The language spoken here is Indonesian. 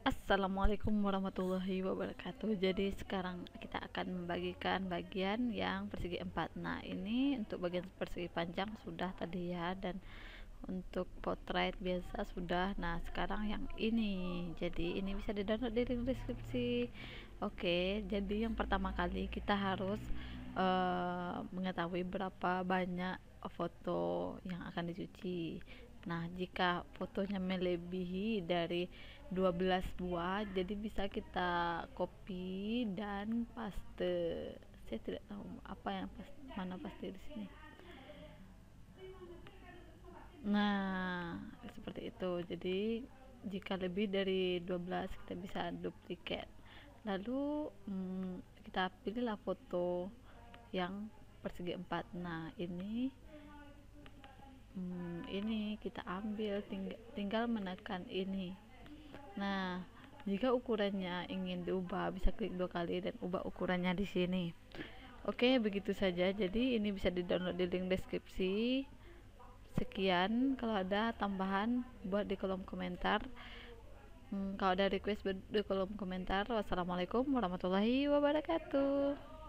Assalamualaikum warahmatullahi wabarakatuh Jadi sekarang kita akan membagikan bagian yang persegi 4 Nah ini untuk bagian persegi panjang sudah tadi ya Dan untuk potret biasa sudah Nah sekarang yang ini Jadi ini bisa di download di link deskripsi Oke jadi yang pertama kali kita harus uh, mengetahui berapa banyak foto yang akan dicuci Nah, jika fotonya melebihi dari 12 buah, jadi bisa kita copy dan paste. Saya tidak tahu apa yang pas, mana paste di sini. Nah, seperti itu. Jadi, jika lebih dari 12 kita bisa duplikat. Lalu hmm, kita pilihlah foto yang persegi empat Nah, ini hmm, ini kita ambil tinggal menekan ini nah jika ukurannya ingin diubah bisa klik dua kali dan ubah ukurannya di sini oke begitu saja jadi ini bisa di download di link deskripsi sekian kalau ada tambahan buat di kolom komentar hmm, kalau ada request di kolom komentar wassalamualaikum warahmatullahi wabarakatuh